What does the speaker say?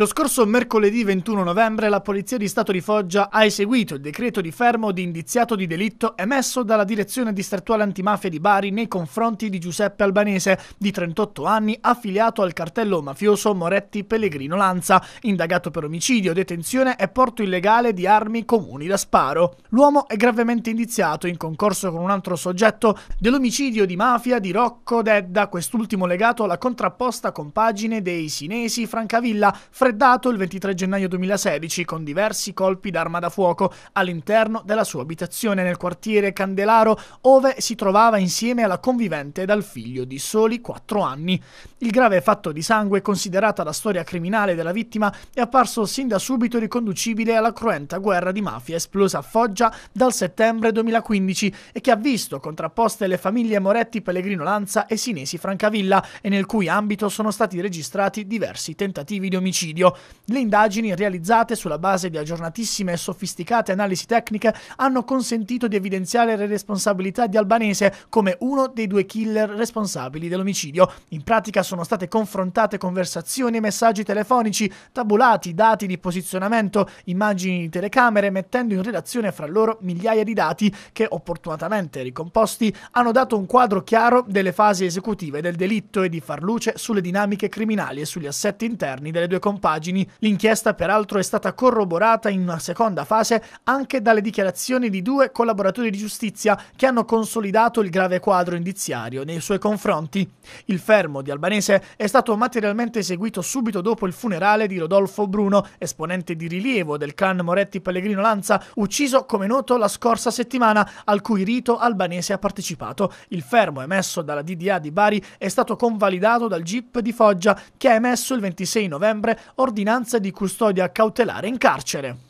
Lo scorso mercoledì 21 novembre la Polizia di Stato di Foggia ha eseguito il decreto di fermo di indiziato di delitto emesso dalla Direzione Distrettuale Antimafia di Bari nei confronti di Giuseppe Albanese, di 38 anni, affiliato al cartello mafioso Moretti Pellegrino Lanza, indagato per omicidio, detenzione e porto illegale di armi comuni da sparo. L'uomo è gravemente indiziato in concorso con un altro soggetto dell'omicidio di mafia di Rocco Dedda, quest'ultimo legato alla contrapposta compagine dei sinesi Francavilla, Fred freddato il 23 gennaio 2016 con diversi colpi d'arma da fuoco all'interno della sua abitazione nel quartiere Candelaro, ove si trovava insieme alla convivente dal figlio di soli 4 anni. Il grave fatto di sangue, considerata la storia criminale della vittima, è apparso sin da subito riconducibile alla cruenta guerra di mafia esplosa a Foggia dal settembre 2015 e che ha visto contrapposte le famiglie Moretti Pellegrino Lanza e Sinesi Francavilla e nel cui ambito sono stati registrati diversi tentativi di omicidio omicidio. Le indagini realizzate sulla base di aggiornatissime e sofisticate analisi tecniche hanno consentito di evidenziare le responsabilità di Albanese come uno dei due killer responsabili dell'omicidio. In pratica sono state confrontate conversazioni e messaggi telefonici, tabulati, dati di posizionamento, immagini di telecamere, mettendo in relazione fra loro migliaia di dati che, opportunamente ricomposti, hanno dato un quadro chiaro delle fasi esecutive del delitto e di far luce sulle dinamiche criminali e sugli assetti interni delle due compagnie compagini. L'inchiesta peraltro è stata corroborata in una seconda fase anche dalle dichiarazioni di due collaboratori di giustizia che hanno consolidato il grave quadro indiziario nei suoi confronti. Il fermo di Albanese è stato materialmente eseguito subito dopo il funerale di Rodolfo Bruno, esponente di rilievo del clan Moretti Pellegrino Lanza, ucciso come noto la scorsa settimana, al cui rito Albanese ha partecipato. Il fermo emesso dalla DDA di Bari è stato convalidato dal GIP di Foggia, che ha emesso il 26 novembre ordinanza di custodia cautelare in carcere.